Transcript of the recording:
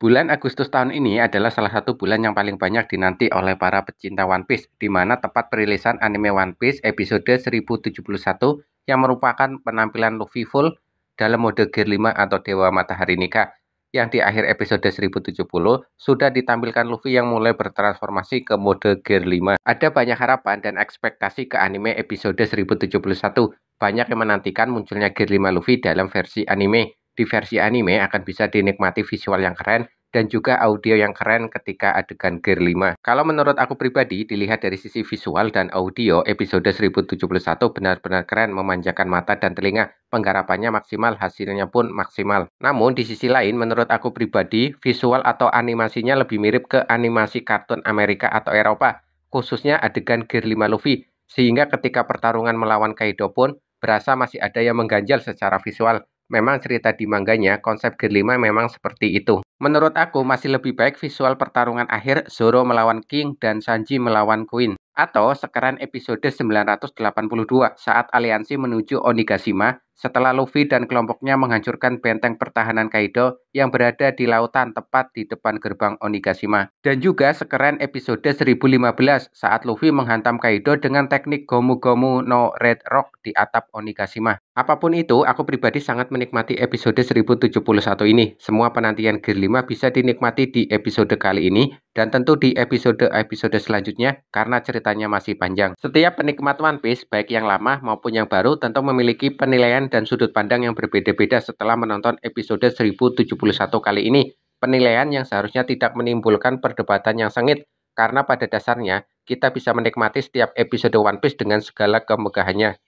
Bulan Agustus tahun ini adalah salah satu bulan yang paling banyak dinanti oleh para pecinta One Piece, di mana tepat perilisan anime One Piece episode 1071 yang merupakan penampilan Luffy full dalam mode Gear 5 atau Dewa Matahari Nika, Yang di akhir episode 1070 sudah ditampilkan Luffy yang mulai bertransformasi ke mode Gear 5. Ada banyak harapan dan ekspektasi ke anime episode 1071. Banyak yang menantikan munculnya Gear 5 Luffy dalam versi anime di versi anime akan bisa dinikmati visual yang keren dan juga audio yang keren ketika adegan Gear 5. Kalau menurut aku pribadi, dilihat dari sisi visual dan audio, episode 1071 benar-benar keren memanjakan mata dan telinga. Penggarapannya maksimal, hasilnya pun maksimal. Namun, di sisi lain, menurut aku pribadi, visual atau animasinya lebih mirip ke animasi kartun Amerika atau Eropa, khususnya adegan Gear 5 Luffy, sehingga ketika pertarungan melawan Kaido pun, berasa masih ada yang mengganjal secara visual memang cerita di manganya konsep 5 memang seperti itu. Menurut aku masih lebih baik visual pertarungan akhir Zoro melawan King dan Sanji melawan Queen atau sekarang episode 982 saat aliansi menuju Onigashima setelah Luffy dan kelompoknya menghancurkan benteng pertahanan Kaido yang berada di lautan tepat di depan gerbang Onigashima. Dan juga sekeren episode 1015 saat Luffy menghantam Kaido dengan teknik Gomu-Gomu no Red Rock di atap Onigashima. Apapun itu, aku pribadi sangat menikmati episode 1071 ini. Semua penantian Gear 5 bisa dinikmati di episode kali ini dan tentu di episode-episode selanjutnya karena ceritanya masih panjang. Setiap penikmat One Piece, baik yang lama maupun yang baru, tentu memiliki penilaian dan sudut pandang yang berbeda-beda setelah menonton episode 1071 kali ini. Penilaian yang seharusnya tidak menimbulkan perdebatan yang sengit, karena pada dasarnya kita bisa menikmati setiap episode One Piece dengan segala kemegahannya.